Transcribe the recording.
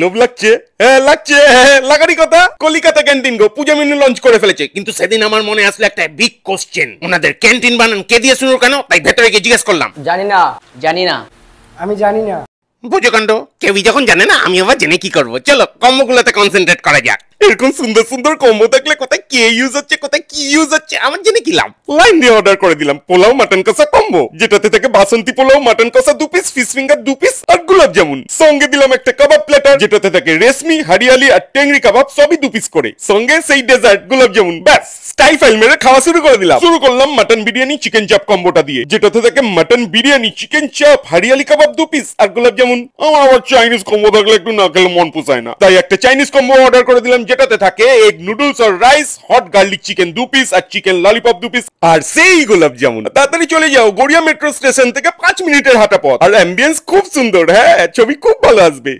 লোভ লাগছে হ্যাঁ লাগছে হ্যাঁ, হ্যাঁ কথা কলিকাতা ক্যান্টিন গো পূজা মেনু লঞ্চ করে ফেলেছে কিন্তু সেদিন আমার মনে আসলে একটা বিগ কোশ্চেন ওনাদের ক্যান্টিন বানান কে দিয়ে শুরু কেন তাই ভেতরে গিয়ে জিজ্ঞেস করলাম জানি না জানি না আমি জানি না বুঝো কাণ্ড কেউই যখন জানে না আমি আবার জেনে কি করবো চলো কর্মগুলোতে কনসেন্ট্রেট করা যাক এরকম সুন্দর সুন্দর কম্বো থাকলে কোথায় কে ইউজ হচ্ছে কোথায় কি ইউজ হচ্ছে আমার জেনে কি লাইন দিয়ে অর্ডার করে দিলাম পোলাও মাটন কষা কম্বো যেটাতে থাকে বাসন্তী পোলাও মাটন কষা দু পিস ফিস ফিঙ্গার দু পিস আর গোলাপ জামুন সঙ্গে দিলাম একটা কাবাব প্লেটার যেটাতে থাকে রেশমি হারিয়ালি আর টেংরি কাবাব সবই দু পিস করে সঙ্গে সেই ডেজার্ট গোলাপ জামুন ব্যাস ফাইল মেরে খাওয়া শুরু করে দিলাম শুরু করলাম মাটন বিরিয়ানি চিকেন চাপ কম্বোটা দিয়ে যেটাতে থাকে মাটন বিরিয়ানি চিকেন চাপ হারিয়ালি কাবাব দু পিস আর গোলাপ জামুন আমার চাইনিজ কম্বো থাকলে একটু না খেলে মন পোষায় না তাই একটা চাইনিজ কম্বো অর্ডার করে দিলাম যেটাতে থাকে এগ নুডলস আর রাইস হট গার্লিক চিকেন দু পিস আর চিকেন ললিপপ দু পিস আর সেই গোলাপ জামুন তাড়াতাড়ি চলে যাও গড়িয়া মেট্রো স্টেশন থেকে পাঁচ মিনিটের হাঁটা পথ আর অ্যাম্বিয়েন্স খুব সুন্দর হ্যাঁ ছবি খুব ভালো আসবে